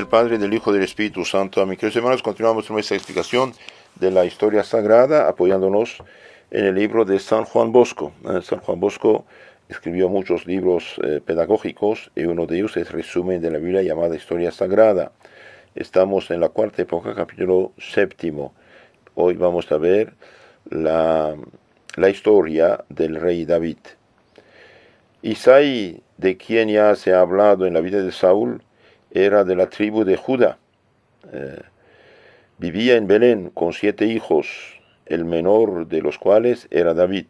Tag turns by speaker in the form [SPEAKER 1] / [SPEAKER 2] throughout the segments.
[SPEAKER 1] El Padre, del Hijo, del Espíritu Santo. Amigos Queridos hermanos, continuamos con nuestra explicación de la historia sagrada, apoyándonos en el libro de San Juan Bosco. Eh, San Juan Bosco escribió muchos libros eh, pedagógicos y uno de ellos es resumen de la Biblia llamada Historia Sagrada. Estamos en la cuarta época, capítulo séptimo. Hoy vamos a ver la, la historia del rey David. Isaí, de quien ya se ha hablado en la vida de Saúl, era de la tribu de Judá. Eh, vivía en Belén con siete hijos, el menor de los cuales era David.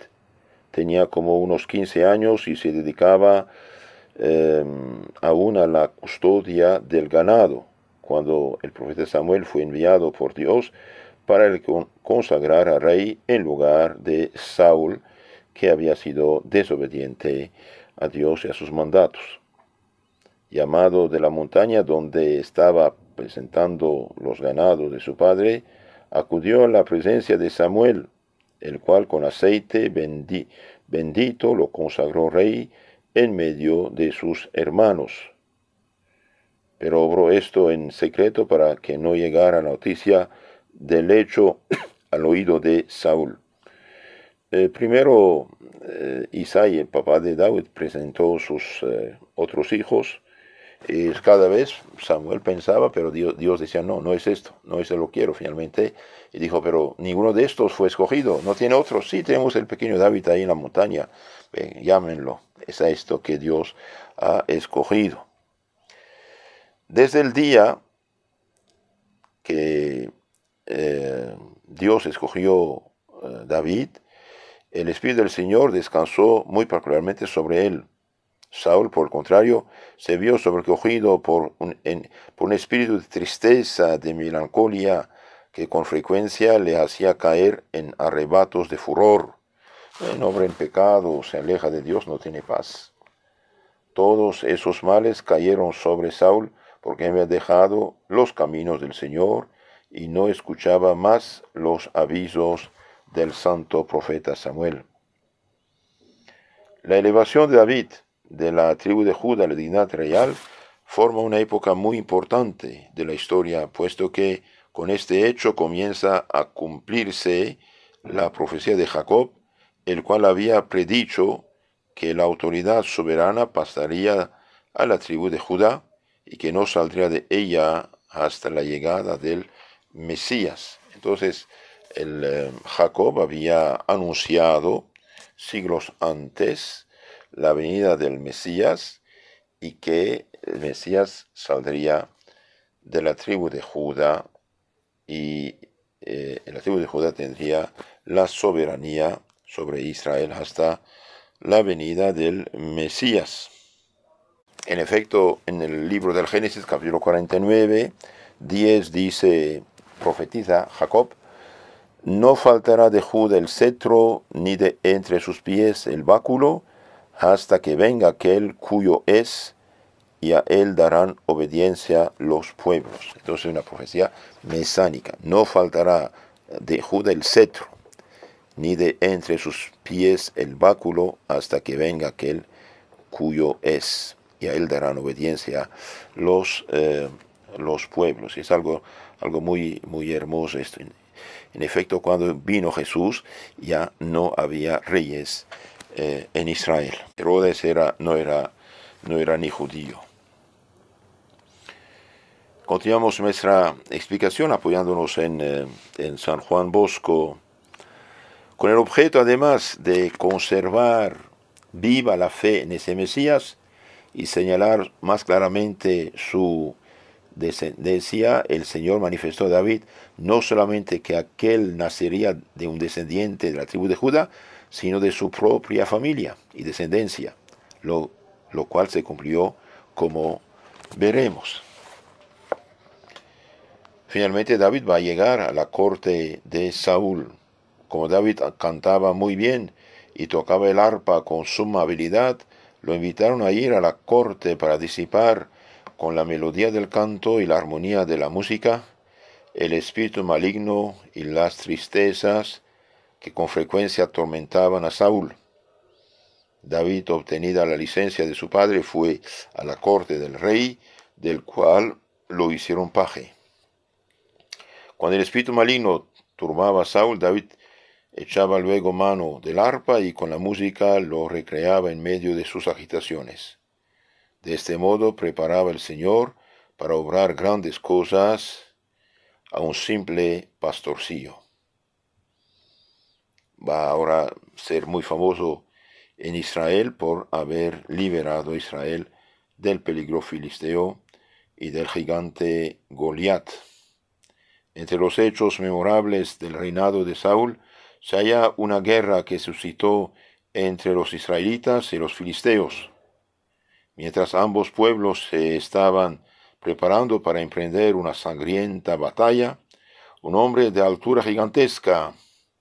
[SPEAKER 1] Tenía como unos 15 años y se dedicaba em, aún a la custodia del ganado, cuando el profeta Samuel fue enviado por Dios para consagrar a rey en lugar de Saúl, que había sido desobediente a Dios y a sus mandatos llamado de la montaña donde estaba presentando los ganados de su padre, acudió a la presencia de Samuel, el cual con aceite bendito lo consagró rey en medio de sus hermanos. Pero obró esto en secreto para que no llegara noticia del hecho al oído de Saúl. Eh, primero, eh, el papá de David, presentó sus eh, otros hijos, y cada vez Samuel pensaba, pero Dios, Dios, decía, no, no es esto, no es lo quiero finalmente. Y dijo, pero ninguno de estos fue escogido, no tiene otro. Sí, tenemos el pequeño David ahí en la montaña, llámenlo, es a esto que Dios ha escogido. Desde el día que eh, Dios escogió eh, David, el Espíritu del Señor descansó muy particularmente sobre él Saúl, por el contrario, se vio sobrecogido por un, espíritu de tristeza, de melancolía, que con frecuencia le hacía caer en arrebatos de furor. El hombre en pecado se aleja de Dios, no tiene paz. Todos esos males cayeron sobre Saúl porque había dejado los caminos del Señor y no escuchaba más los avisos del santo profeta Samuel. La elevación de David de la tribu de Judá, la dignidad real, forma una época muy importante de la historia, puesto que con este hecho comienza a cumplirse la profecía de Jacob, el cual había predicho que la autoridad soberana pasaría a la tribu de Judá y que no saldría de ella hasta la llegada del Mesías. Entonces, el, eh, Jacob había anunciado siglos antes la venida del Mesías y que el Mesías saldría de la tribu de Judá y eh, la tribu de Judá tendría la soberanía sobre Israel hasta la venida del Mesías. En efecto, en el libro del Génesis, capítulo 49, 10 dice, profetiza Jacob, no faltará de Judá el cetro, ni de entre sus pies el báculo, hasta que venga aquel cuyo es, y a él darán obediencia los pueblos. Entonces una profecía mesánica. No faltará de Judá el cetro, ni de entre sus pies el báculo, hasta que venga aquel cuyo es, y a él darán obediencia los, eh, los pueblos. es algo, algo muy, muy hermoso esto. En efecto, cuando vino Jesús, ya no había reyes eh, en Israel. Herodes era, no, era, ni judío. Continuamos nuestra explicación apoyándonos en, eh, en San Juan Bosco, con el objeto además de conservar viva la fe en ese Mesías y señalar más claramente su descendencia, el Señor manifestó a David no solamente que aquel nacería de un descendiente de la tribu de Judá, sino de su propia familia y descendencia, lo, cual se cumplió como veremos. Finalmente David va a llegar a la corte de Saúl. Como David cantaba muy bien y tocaba el arpa con suma habilidad, lo invitaron a ir a la corte para disipar con la melodía del canto y la armonía de la música el espíritu maligno y las tristezas que con frecuencia atormentaban a Saúl. David, obtenida la licencia de su padre, fue a la corte del rey, del cual lo hicieron paje. Cuando el espíritu maligno turbaba a Saúl, David echaba luego mano del arpa y con la música lo recreaba en medio de sus agitaciones. De este modo preparaba el Señor para obrar grandes cosas a un simple pastorcillo va ahora a ser muy famoso en Israel por haber liberado a Israel del peligro filisteo y del gigante Goliat. Entre los hechos memorables del reinado de Saúl se halla una guerra que suscitó entre los israelitas y los filisteos. Mientras ambos pueblos se estaban preparando para emprender una sangrienta batalla, un hombre de altura gigantesca,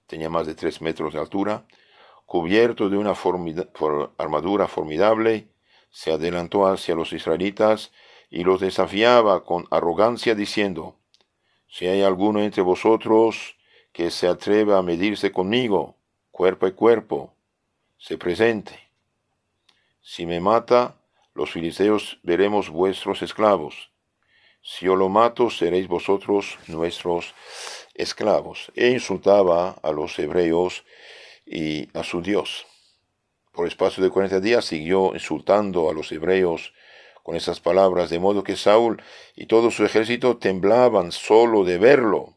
[SPEAKER 1] tenía más de tres metros de altura, cubierto de una armadura formidable, se adelantó hacia los israelitas y los desafiaba con arrogancia diciendo, Si hay alguno entre vosotros que se atreva a medirse conmigo, cuerpo a cuerpo, se presente. Si me mata, los filisteos veremos vuestros esclavos. Si yo lo mato, seréis vosotros nuestros esclavos e insultaba a los hebreos y a su Dios. Por espacio de 40 días siguió insultando a los hebreos con esas palabras, de modo que Saúl y todo su ejército temblaban solo de verlo.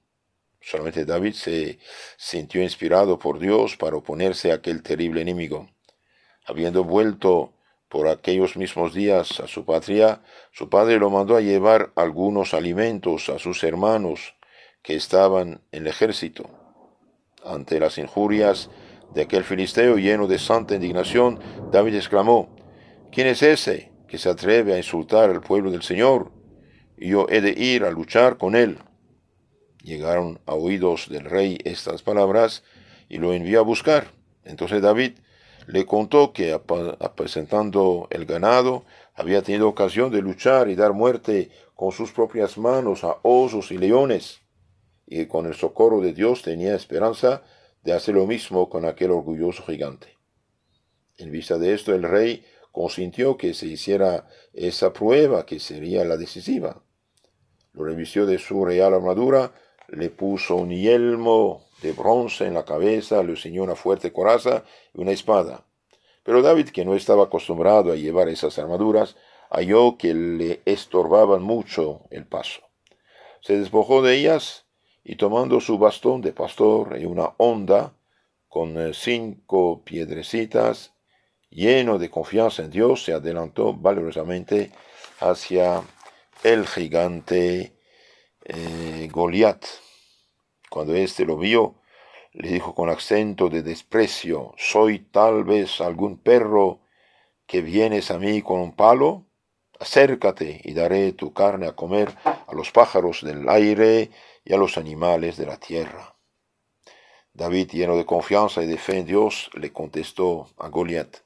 [SPEAKER 1] Solamente David se sintió inspirado por Dios para oponerse a aquel terrible enemigo. Habiendo vuelto por aquellos mismos días a su patria, su padre lo mandó a llevar algunos alimentos a sus hermanos, que estaban en el ejército. Ante las injurias de aquel filisteo lleno de santa indignación, David exclamó, ¿quién es ese que se atreve a insultar al pueblo del Señor? Yo he de ir a luchar con él. Llegaron a oídos del rey estas palabras y lo envió a buscar. Entonces David le contó que apresentando el ganado había tenido ocasión de luchar y dar muerte con sus propias manos a osos y leones y con el socorro de Dios tenía esperanza de hacer lo mismo con aquel orgulloso gigante. En vista de esto, el rey consintió que se hiciera esa prueba que sería la decisiva. Lo revistió de su real armadura, le puso un yelmo de bronce en la cabeza, le enseñó una fuerte coraza y una espada. Pero David, que no estaba acostumbrado a llevar esas armaduras, halló que le estorbaban mucho el paso. Se despojó de ellas y tomando su bastón de pastor y una honda con eh, cinco piedrecitas, lleno de confianza en Dios, se adelantó valerosamente hacia el gigante eh, Goliat. Cuando éste lo vio, le dijo con acento de desprecio, ¿soy tal vez algún perro que vienes a mí con un palo? Acércate y daré tu carne a comer a los pájaros del aire y a los animales de la tierra. David, lleno de confianza y de fe en Dios, le contestó a Goliat,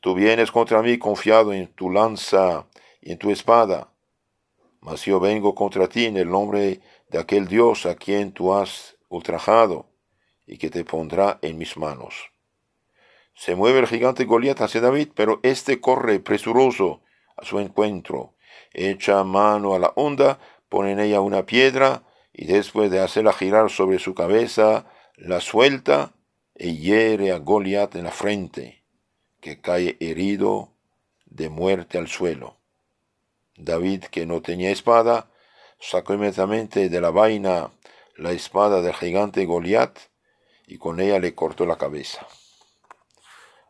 [SPEAKER 1] Tú vienes contra mí confiado en tu lanza y en tu espada, mas yo vengo contra ti en el nombre de aquel Dios a quien tú has ultrajado y que te pondrá en mis manos. Se mueve el gigante Goliat hacia David, pero éste corre presuroso a su encuentro, echa mano a la onda, pone en ella una piedra, y después de hacerla girar sobre su cabeza, la suelta e hiere a Goliat en la frente, que cae herido de muerte al suelo. David, que no tenía espada, sacó inmediatamente de la vaina la espada del gigante Goliat y con ella le cortó la cabeza.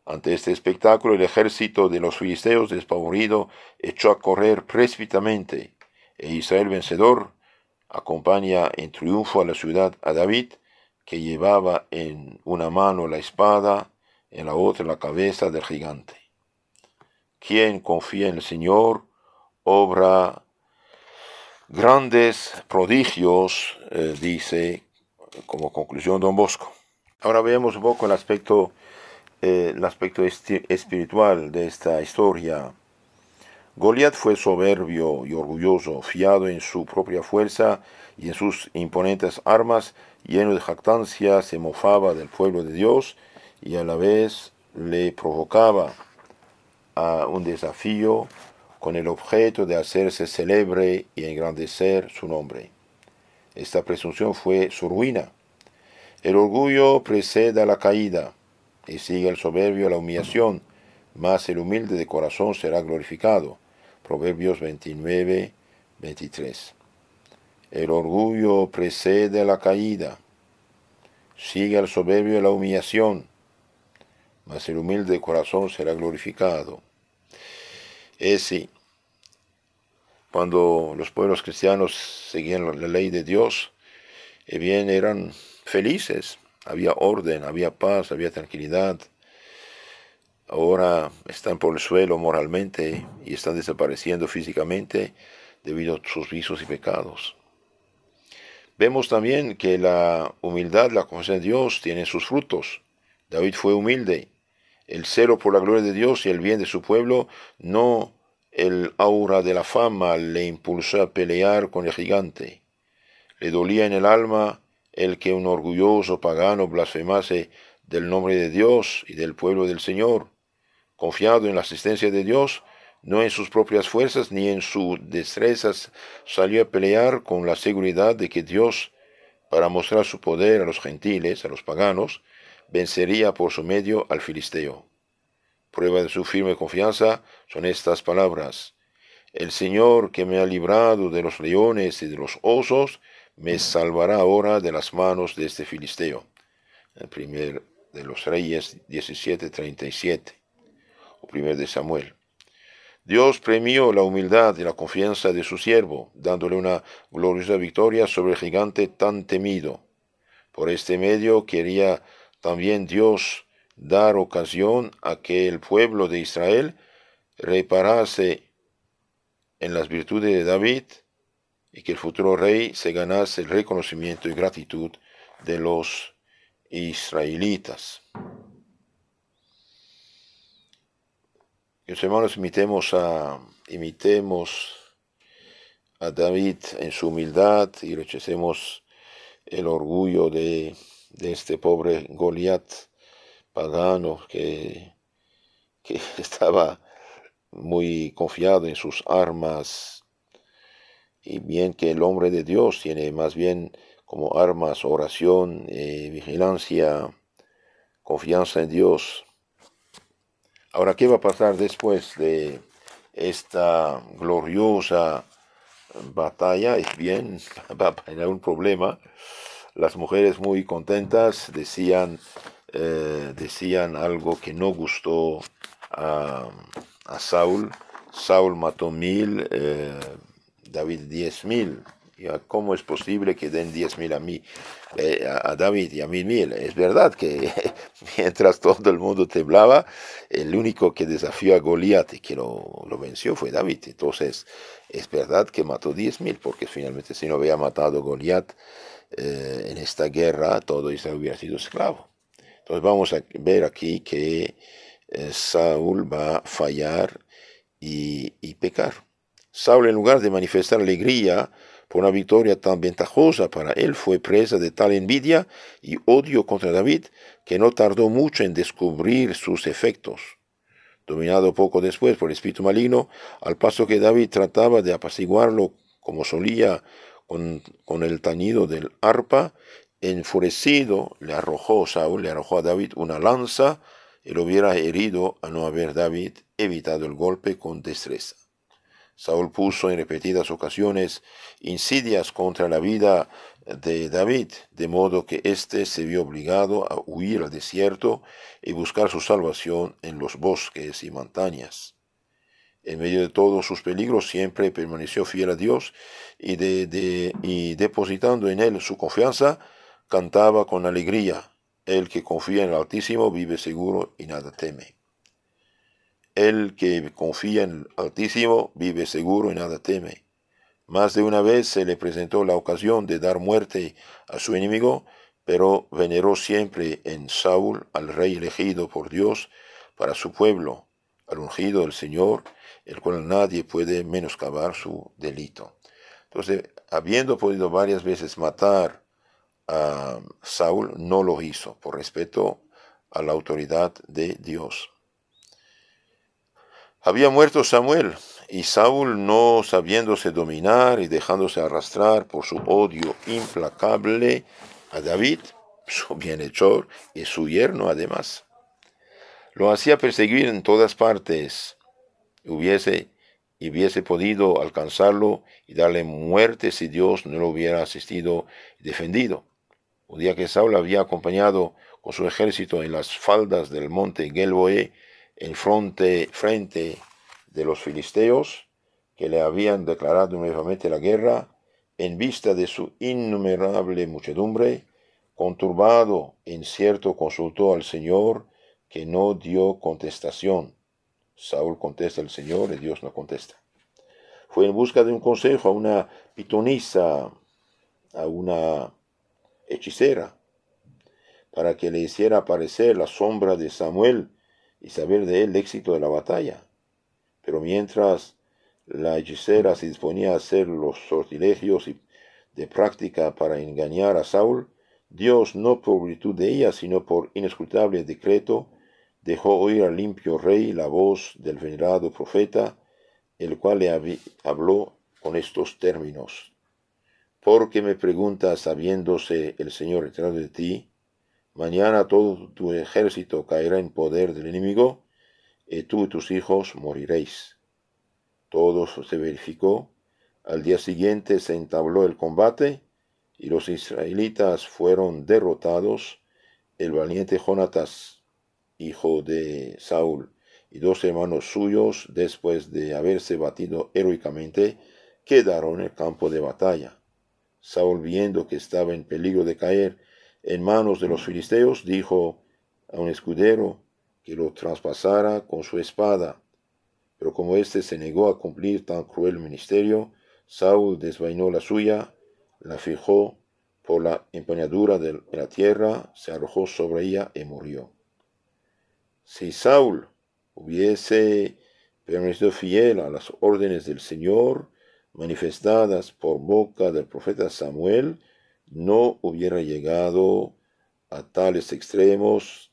[SPEAKER 1] Ante este espectáculo, el ejército de los filisteos, despavorido, echó a correr precipitamente, e Israel vencedor acompaña en triunfo a la ciudad a David, que llevaba en una mano la espada, en la otra la cabeza del gigante. Quien confía en el Señor obra grandes prodigios, eh, dice como conclusión don Bosco. Ahora veamos un poco el aspecto, eh, el aspecto espiritual de esta historia Goliat fue soberbio y orgulloso, fiado en su propia fuerza y en sus imponentes armas, lleno de jactancia, se mofaba del pueblo de Dios y a la vez le provocaba a un desafío con el objeto de hacerse celebre y engrandecer su nombre. Esta presunción fue su ruina. El orgullo precede a la caída y sigue el soberbio a la humillación, mas el humilde de corazón será glorificado. Proverbios 29, 23. El orgullo precede la caída, sigue al soberbio la humillación, mas el humilde corazón será glorificado. sí cuando los pueblos cristianos seguían la ley de Dios, eh, bien eran felices, había orden, había paz, había tranquilidad ahora están por el suelo moralmente y están desapareciendo físicamente debido a sus vicios y pecados. Vemos también que la humildad, la confianza de Dios, tiene sus frutos. David fue humilde. El celo por la gloria de Dios y el bien de su pueblo, no el aura de la fama, le impulsó a pelear con el gigante. Le dolía en el alma el que un orgulloso pagano blasfemase del nombre de Dios y del pueblo del Señor, confiado en la asistencia de Dios, no en sus propias fuerzas ni en sus destrezas, salió a pelear con la seguridad de que Dios, para mostrar su poder a los gentiles, a los paganos, vencería por su medio al filisteo. Prueba de su firme confianza son estas palabras. El Señor que me ha librado de los leones y de los osos, me salvará ahora de las manos de este filisteo. El primer de los Reyes 17:37 primer de Samuel. Dios premió la humildad y la confianza de su siervo, dándole una gloriosa victoria sobre el gigante tan temido. Por este medio quería también Dios dar ocasión a que el pueblo de Israel reparase en las virtudes de David y que el futuro rey se ganase el reconocimiento y gratitud de los israelitas. Mis hermanos, imitemos a, imitemos a David en su humildad y rechacemos el orgullo de, este pobre Goliat pagano que, estaba muy confiado en sus armas y bien que el hombre de Dios tiene más bien como armas oración, eh, vigilancia, confianza en Dios. Ahora, ¿qué va a pasar después de esta gloriosa batalla? Es bien, va a tener un problema. Las mujeres muy contentas decían, eh, decían algo que no gustó a, a Saúl. Saúl mató mil, eh, David diez mil. ¿Cómo es posible que den 10.000 a mí, eh, a David y a mil mil? Es verdad que mientras todo el mundo temblaba, el único que desafió a Goliat y que lo, venció fue David. Entonces, es verdad que mató 10.000, porque finalmente si no había matado Goliat eh, en esta guerra, todo Israel hubiera sido esclavo. Entonces vamos a ver aquí que eh, Saúl va a fallar y, y pecar. Saúl, en lugar de manifestar alegría, por una victoria tan ventajosa para él fue presa de tal envidia y odio contra David que no tardó mucho en descubrir sus efectos. Dominado poco después por el espíritu maligno, al paso que David trataba de apaciguarlo como solía con, con el tañido del arpa, enfurecido le arrojó Saúl, le arrojó a David una lanza y lo hubiera herido a no haber David evitado el golpe con destreza. Saúl puso en repetidas ocasiones insidias contra la vida de David, de modo que éste se vio obligado a huir al desierto y buscar su salvación en los bosques y montañas. En medio de todos sus peligros siempre permaneció fiel a Dios y, y depositando en él su confianza, cantaba con alegría, el que confía en el Altísimo vive seguro y nada teme. El que confía en el Altísimo vive seguro y nada teme. Más de una vez se le presentó la ocasión de dar muerte a su enemigo, pero veneró siempre en Saúl al rey elegido por Dios para su pueblo, al ungido del Señor, el cual nadie puede menoscabar su delito. Entonces, habiendo podido varias veces matar a Saúl, no lo hizo por respeto a la autoridad de Dios. Había muerto Samuel, y Saúl, no sabiéndose dominar y dejándose arrastrar por su odio implacable a David, su bienhechor y su yerno además, lo hacía perseguir en todas partes. Hubiese y hubiese podido alcanzarlo y darle muerte si Dios no lo hubiera asistido y defendido. Un día que Saúl había acompañado con su ejército en las faldas del monte Gelboé, en frente de los filisteos, que le habían declarado nuevamente la guerra, en vista de su innumerable muchedumbre, conturbado, en cierto, consultó al Señor, que no dio contestación. Saúl contesta al Señor y Dios no contesta. Fue en busca de un consejo a una pitonisa, a una hechicera, para que le hiciera aparecer la sombra de Samuel y saber de él el éxito de la batalla. Pero mientras la hechicera se disponía a hacer los sortilegios de práctica para engañar a Saúl, Dios, no por virtud de ella, sino por inescrutable decreto, dejó oír al limpio rey la voz del venerado profeta, el cual le habló con estos términos. Porque me preguntas, habiéndose el Señor detrás de ti, Mañana todo tu ejército caerá en poder del enemigo, y tú y tus hijos moriréis. Todo se verificó. Al día siguiente se entabló el combate, y los israelitas fueron derrotados. El valiente Jonatas, hijo de Saúl, y dos hermanos suyos, después de haberse batido heroicamente, quedaron en el campo de batalla. Saúl, viendo que estaba en peligro de caer, en manos de los filisteos, dijo a un escudero que lo traspasara con su espada. Pero como éste se negó a cumplir tan cruel ministerio, Saúl desvainó la suya, la fijó por la empañadura de la tierra, se arrojó sobre ella y murió. Si Saúl hubiese permanecido fiel a las órdenes del Señor manifestadas por boca del profeta Samuel, no hubiera llegado a tales extremos,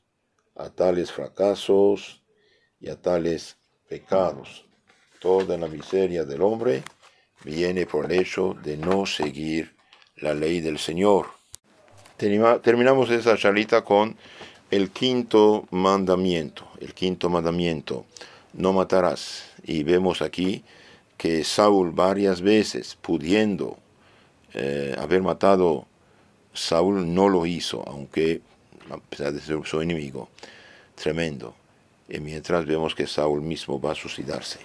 [SPEAKER 1] a tales fracasos y a tales pecados. Toda la miseria del hombre viene por el hecho de no seguir la ley del Señor. Terminamos esa charlita con el quinto mandamiento. El quinto mandamiento, no matarás. Y vemos aquí que Saúl varias veces, pudiendo eh, haber matado Saúl no lo hizo, aunque a pesar de ser su enemigo, tremendo. Y mientras vemos que Saúl mismo va a suicidarse.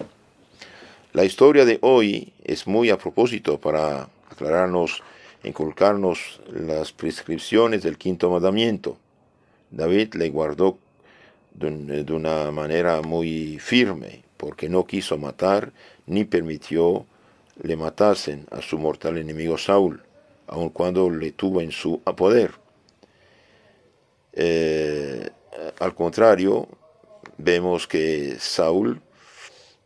[SPEAKER 1] La historia de hoy es muy a propósito para aclararnos, inculcarnos las prescripciones del quinto mandamiento. David le guardó de una manera muy firme, porque no quiso matar ni permitió le matasen a su mortal enemigo Saúl, aun cuando le tuvo en su poder. Eh, al contrario, vemos que Saúl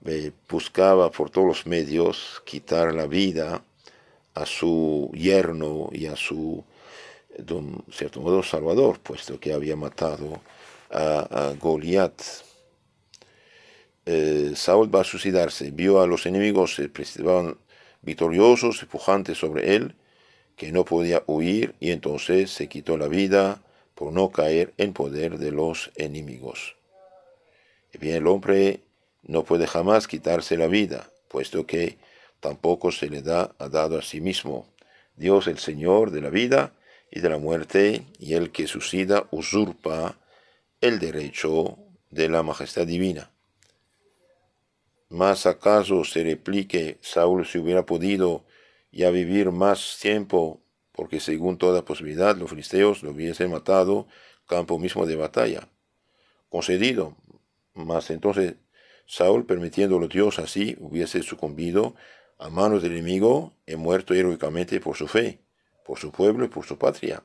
[SPEAKER 1] eh, buscaba por todos los medios quitar la vida a su yerno y a su, de un cierto modo, salvador, puesto que había matado a, a Goliat. Eh, Saúl va a suicidarse. Vio a los enemigos, se presentaban victoriosos y pujantes sobre él, que no podía huir, y entonces se quitó la vida por no caer en poder de los enemigos. bien, el hombre no puede jamás quitarse la vida, puesto que tampoco se le da ha dado a sí mismo. Dios el Señor de la vida y de la muerte, y el que suicida usurpa el derecho de la majestad divina más acaso se replique, Saúl si hubiera podido ya vivir más tiempo, porque según toda posibilidad los filisteos lo hubiesen matado campo mismo de batalla. Concedido, mas entonces Saúl, permitiéndolo Dios así, hubiese sucumbido a manos del enemigo y muerto heroicamente por su fe, por su pueblo y por su patria.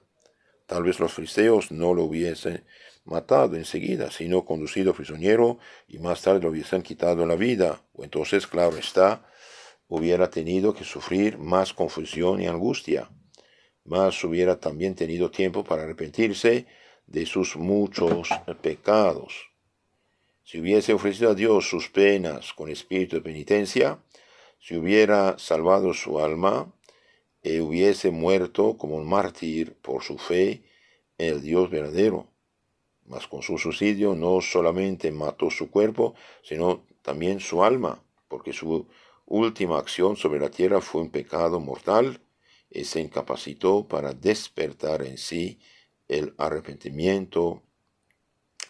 [SPEAKER 1] Tal vez los filisteos no lo hubiesen matado enseguida, sino conducido prisionero y más tarde lo hubiesen quitado la vida. O entonces, claro está, hubiera tenido que sufrir más confusión y angustia, más hubiera también tenido tiempo para arrepentirse de sus muchos pecados. Si hubiese ofrecido a Dios sus penas con espíritu de penitencia, si hubiera salvado su alma, y eh, hubiese muerto como un mártir por su fe en el Dios verdadero mas con su suicidio no solamente mató su cuerpo, sino también su alma, porque su última acción sobre la tierra fue un pecado mortal y se incapacitó para despertar en sí el arrepentimiento,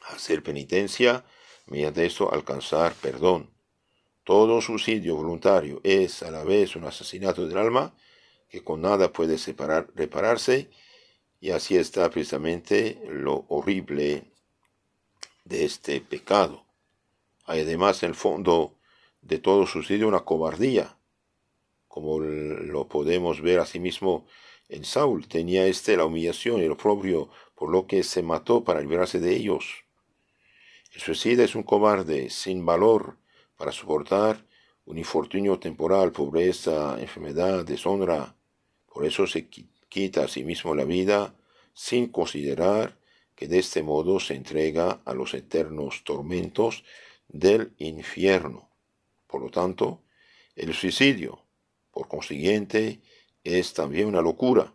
[SPEAKER 1] hacer penitencia, mediante eso alcanzar perdón. Todo suicidio voluntario es a la vez un asesinato del alma que con nada puede separar, repararse, y así está precisamente lo horrible de este pecado. Hay además en el fondo de todo sucede una cobardía, como lo podemos ver asimismo en Saúl. Tenía este la humillación y el propio, por lo que se mató para librarse de ellos. El suicida es un cobarde, sin valor para soportar un infortunio temporal, pobreza, enfermedad, deshonra. Por eso se quita a sí mismo la vida sin considerar que de este modo se entrega a los eternos tormentos del infierno. Por lo tanto, el suicidio, por consiguiente, es también una locura,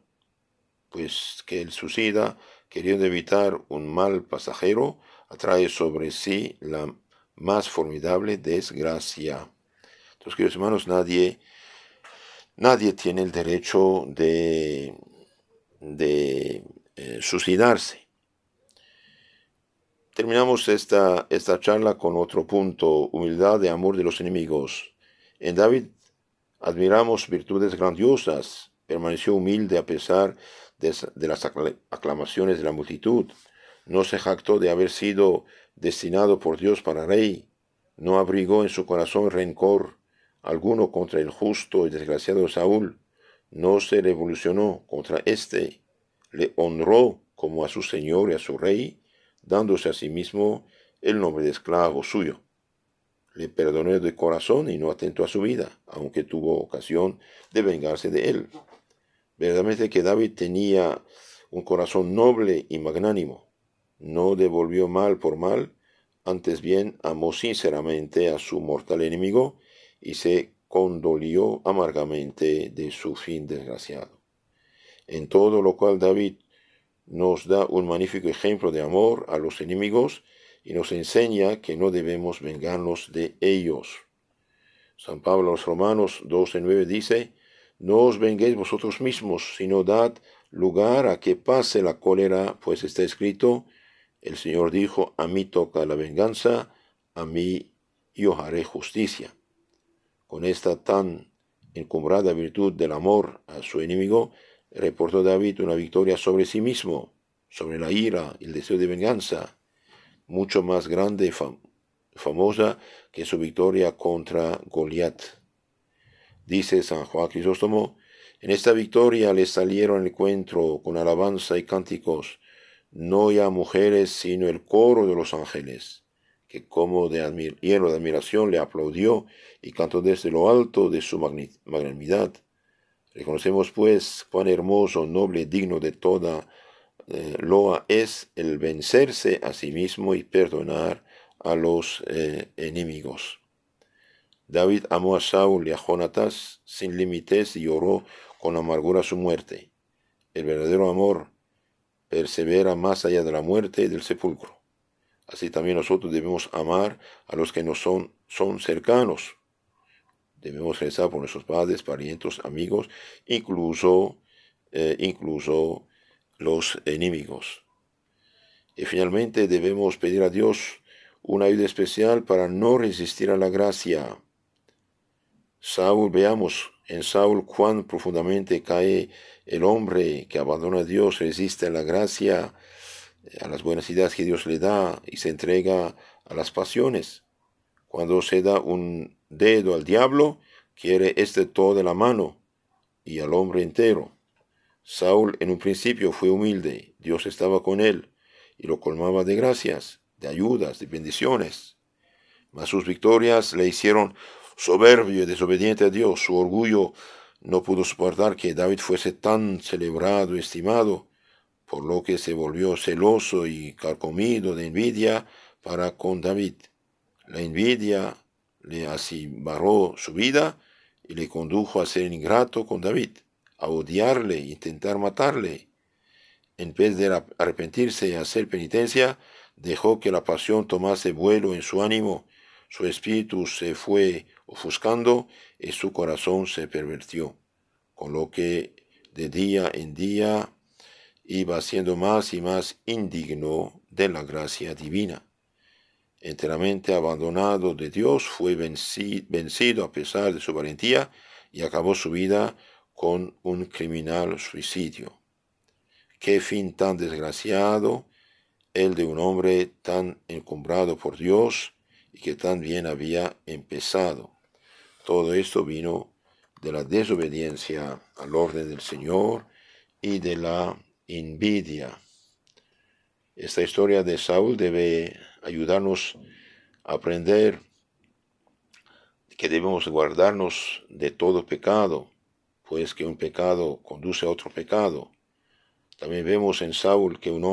[SPEAKER 1] pues que el suicida, queriendo evitar un mal pasajero, atrae sobre sí la más formidable desgracia. Entonces, queridos hermanos, nadie, nadie tiene el derecho de, de eh, suicidarse. Terminamos esta, esta charla con otro punto, humildad y amor de los enemigos. En David admiramos virtudes grandiosas, permaneció humilde a pesar de, de las aclamaciones de la multitud, no se jactó de haber sido destinado por Dios para rey, no abrigó en su corazón rencor alguno contra el justo y desgraciado Saúl, no se revolucionó contra éste, le honró como a su señor y a su rey, dándose a sí mismo el nombre de esclavo suyo. Le perdonó de corazón y no atentó a su vida, aunque tuvo ocasión de vengarse de él. Verdaderamente que David tenía un corazón noble y magnánimo. No devolvió mal por mal, antes bien amó sinceramente a su mortal enemigo y se condolió amargamente de su fin desgraciado. En todo lo cual David nos da un magnífico ejemplo de amor a los enemigos y nos enseña que no debemos vengarnos de ellos. San Pablo a los Romanos 12.9 dice, No os venguéis vosotros mismos, sino dad lugar a que pase la cólera, pues está escrito, el Señor dijo, a mí toca la venganza, a mí yo haré justicia. Con esta tan encumbrada virtud del amor a su enemigo, reportó David una victoria sobre sí mismo, sobre la ira y el deseo de venganza, mucho más grande y famosa que su victoria contra Goliat. Dice San Juan Crisóstomo, en esta victoria le salieron al encuentro con alabanza y cánticos, no ya mujeres, sino el coro de los ángeles, que como de hielo de admiración le aplaudió y cantó desde lo alto de su magnanimidad Reconocemos pues cuán hermoso, noble, digno de toda eh, loa es el vencerse a sí mismo y perdonar a los eh, enemigos. David amó a Saúl y a Jonatas sin límites y lloró con amargura su muerte. El verdadero amor persevera más allá de la muerte y del sepulcro. Así también nosotros debemos amar a los que nos son, son cercanos, Debemos rezar por nuestros padres, parientes, amigos, incluso, eh, incluso los enemigos. Y finalmente debemos pedir a Dios una ayuda especial para no resistir a la gracia. Saúl, veamos en Saúl cuán profundamente cae el hombre que abandona a Dios, resiste a la gracia, eh, a las buenas ideas que Dios le da y se entrega a las pasiones. Cuando se da un dedo al diablo, quiere este todo de la mano y al hombre entero. Saúl en un principio fue humilde, Dios estaba con él y lo colmaba de gracias, de ayudas, de bendiciones. Mas sus victorias le hicieron soberbio y desobediente a Dios. Su orgullo no pudo soportar que David fuese tan celebrado y estimado, por lo que se volvió celoso y carcomido de envidia para con David. La envidia le barró su vida y le condujo a ser ingrato con David, a odiarle e intentar matarle. En vez de arrepentirse y hacer penitencia, dejó que la pasión tomase vuelo en su ánimo, su espíritu se fue ofuscando y su corazón se pervertió, con lo que de día en día iba siendo más y más indigno de la gracia divina enteramente abandonado de Dios, fue vencido a pesar de su valentía y acabó su vida con un criminal suicidio. Qué fin tan desgraciado el de un hombre tan encumbrado por Dios y que tan bien había empezado. Todo esto vino de la desobediencia al orden del Señor y de la envidia. Esta historia de Saúl debe ayudarnos a aprender que debemos guardarnos de todo pecado, pues que un pecado conduce a otro pecado. También vemos en Saúl que un,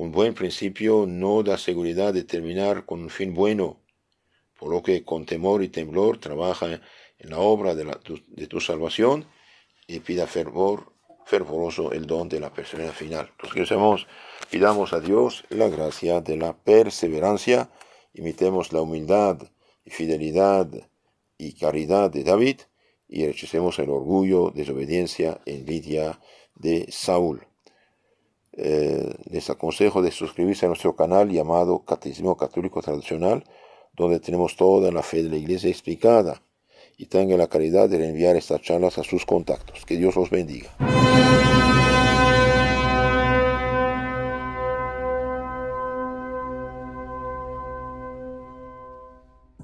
[SPEAKER 1] un buen principio no da seguridad de terminar con un fin bueno, por lo que con temor y temblor trabaja en la obra de, de tu salvación y pida fervor fervoroso el don de la persona final. Entonces, que pidamos a Dios la gracia de la perseverancia, imitemos la humildad y fidelidad y caridad de David y rechacemos el orgullo, desobediencia, envidia de Saúl. Eh, les aconsejo de suscribirse a nuestro canal llamado Catecismo Católico Tradicional, donde tenemos toda la fe de la Iglesia explicada y tengan la caridad de enviar estas charlas a sus contactos. Que Dios los bendiga.